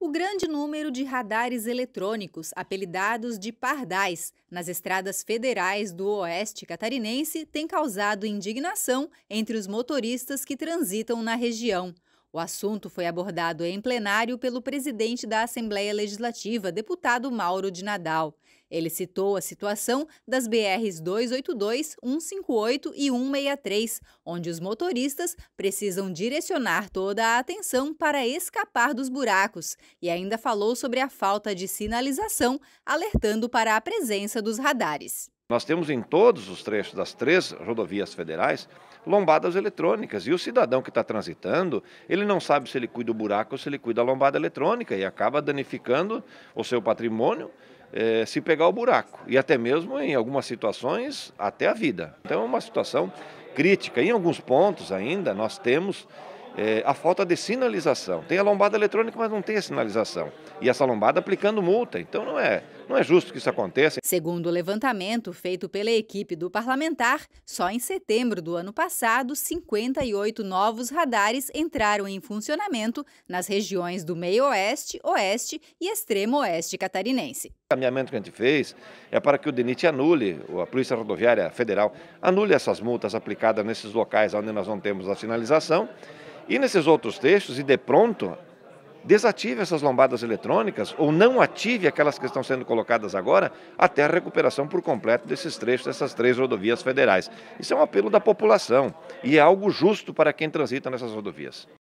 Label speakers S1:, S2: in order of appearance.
S1: O grande número de radares eletrônicos, apelidados de pardais, nas estradas federais do oeste catarinense tem causado indignação entre os motoristas que transitam na região. O assunto foi abordado em plenário pelo presidente da Assembleia Legislativa, deputado Mauro de Nadal. Ele citou a situação das BRs 282, 158 e 163, onde os motoristas precisam direcionar toda a atenção para escapar dos buracos, e ainda falou sobre a falta de sinalização, alertando para a presença dos radares.
S2: Nós temos em todos os trechos das três rodovias federais lombadas eletrônicas. E o cidadão que está transitando, ele não sabe se ele cuida do buraco ou se ele cuida da lombada eletrônica e acaba danificando o seu patrimônio eh, se pegar o buraco. E até mesmo, em algumas situações, até a vida. Então é uma situação crítica. Em alguns pontos ainda, nós temos é, a falta de sinalização. Tem a lombada eletrônica, mas não tem a sinalização. E essa lombada aplicando multa. Então não é, não é justo que isso aconteça. Segundo
S1: o levantamento feito pela equipe do parlamentar, só em setembro do ano passado, 58 novos radares entraram em funcionamento nas regiões do meio oeste, oeste e extremo oeste catarinense.
S2: O caminhamento que a gente fez é para que o DENIT anule, a Polícia Rodoviária Federal, anule essas multas aplicadas nesses locais onde nós não temos a sinalização. E nesses outros textos, e de pronto, desative essas lombadas eletrônicas ou não ative aquelas que estão sendo colocadas agora até a recuperação por completo desses trechos, dessas três rodovias federais. Isso é um apelo da população e é algo justo para quem transita nessas rodovias.